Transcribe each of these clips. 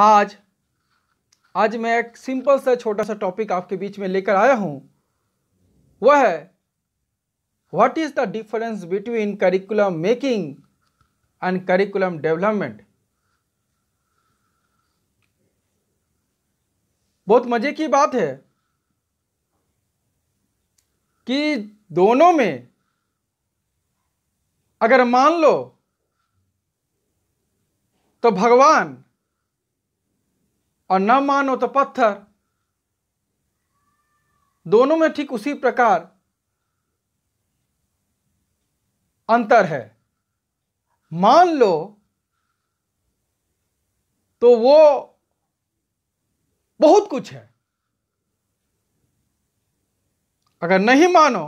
आज आज मैं एक सिंपल सा छोटा सा टॉपिक आपके बीच में लेकर आया हूं वह है what is the difference between curriculum making and curriculum development बहुत मज़े की बात है कि दोनों में अगर मान लो तो भगवान और न मानो तो पत्थर दोनों में ठीक उसी प्रकार अंतर है मान लो तो वो बहुत कुछ है अगर नहीं मानो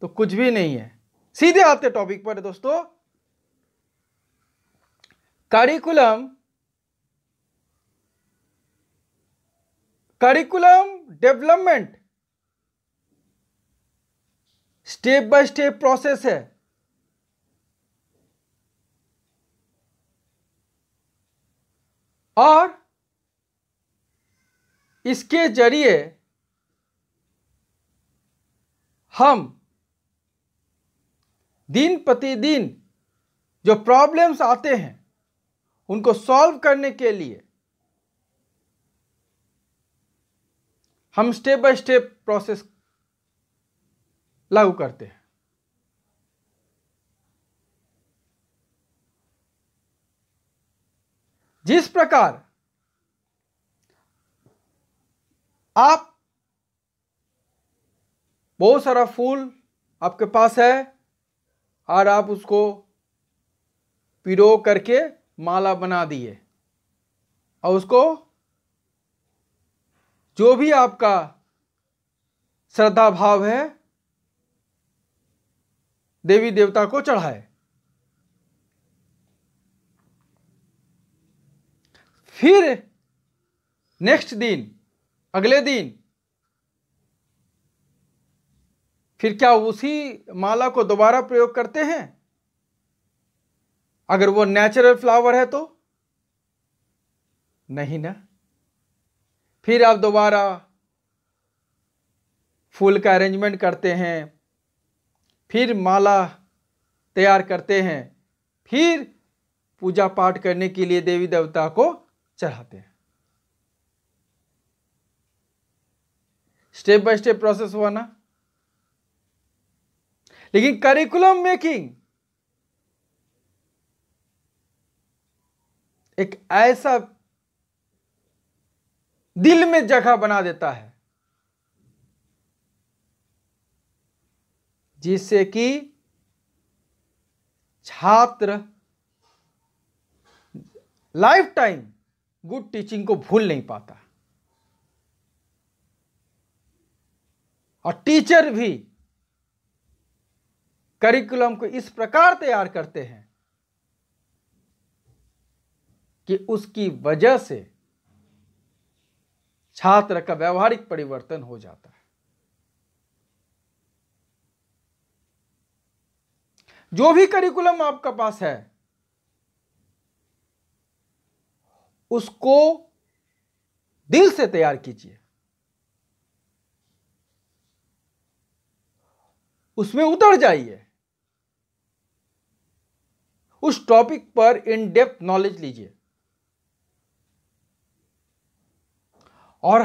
तो कुछ भी नहीं है सीधे आते टॉपिक पर दोस्तों curriculum curriculum development step by step process है और इसके जरिए हम दिन प्रतिदिन जो प्रॉब्लम्स आते हैं उनको सॉल्व करने के लिए हम स्टेप बाय स्टेप प्रोसेस लागू करते हैं जिस प्रकार आप बहुत सारा फूल आपके पास है और आप उसको पिरो करके माला बना दिए और उसको जो भी आपका श्रद्धा भाव है देवी देवता को चढ़ाए फिर नेक्स्ट दिन अगले दिन फिर क्या उसी माला को दोबारा प्रयोग करते हैं अगर वो नेचुरल फ्लावर है तो नहीं ना फिर आप दोबारा फूल का अरेंजमेंट करते हैं फिर माला तैयार करते हैं फिर पूजा पाठ करने के लिए देवी देवता को चढ़ाते हैं स्टेप बाय स्टेप प्रोसेस हुआ ना लेकिन करिकुलम मेकिंग एक ऐसा दिल में जगह बना देता है जिससे कि छात्र लाइफ टाइम गुड टीचिंग को भूल नहीं पाता और टीचर भी करिकुलम को इस प्रकार तैयार करते हैं कि उसकी वजह से छात्र का व्यवहारिक परिवर्तन हो जाता है जो भी करिकुलम आपका पास है उसको दिल से तैयार कीजिए उसमें उतर जाइए उस टॉपिक पर इन डेप्थ नॉलेज लीजिए और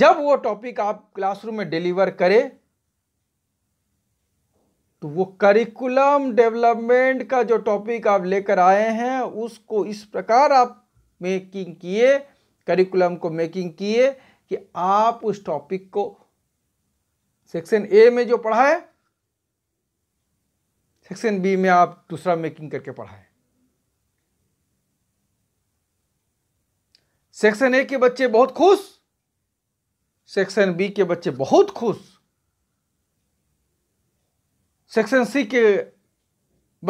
जब वो टॉपिक आप क्लासरूम में डिलीवर करें तो वो करिकुलम डेवलपमेंट का जो टॉपिक आप लेकर आए हैं उसको इस प्रकार आप मेकिंग किए करिकुलम को मेकिंग किए कि आप उस टॉपिक को सेक्शन ए में जो पढ़ाए सेक्शन बी में आप दूसरा मेकिंग करके पढ़ाएं सेक्शन ए के बच्चे बहुत खुश सेक्शन बी के बच्चे बहुत खुश सेक्शन सी के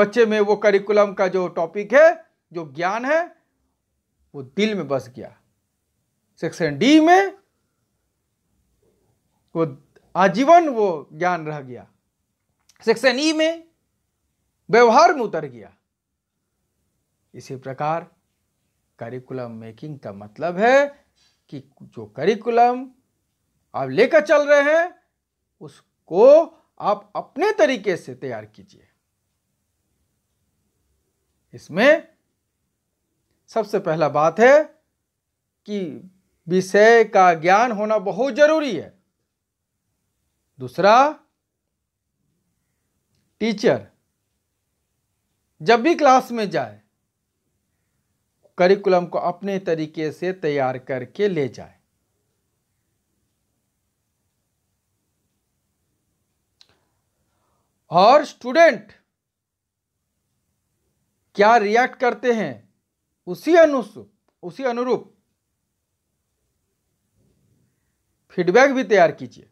बच्चे में वो करिकुलम का जो टॉपिक है जो ज्ञान है वो दिल में बस गया सेक्शन डी में वो आजीवन वो ज्ञान रह गया सेक्शन ई e में व्यवहार में उतर गया इसी प्रकार करिकुलम मेकिंग का मतलब है कि जो करिकुलम आप लेकर चल रहे हैं उसको आप अपने तरीके से तैयार कीजिए इसमें सबसे पहला बात है कि विषय का ज्ञान होना बहुत जरूरी है दूसरा टीचर जब भी क्लास में जाए करिकुलम को अपने तरीके से तैयार करके ले जाए और स्टूडेंट क्या रिएक्ट करते हैं उसी अनुसूप उसी अनुरूप फीडबैक भी तैयार कीजिए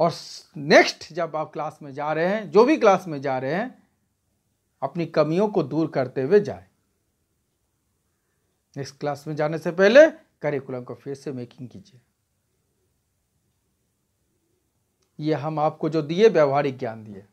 और नेक्स्ट जब आप क्लास में जा रहे हैं जो भी क्लास में जा रहे हैं अपनी कमियों को दूर करते हुए जाए नेक्स्ट क्लास में जाने से पहले करिकुलम को फिर से मेकिंग कीजिए यह हम आपको जो दिए व्यवहारिक ज्ञान दिए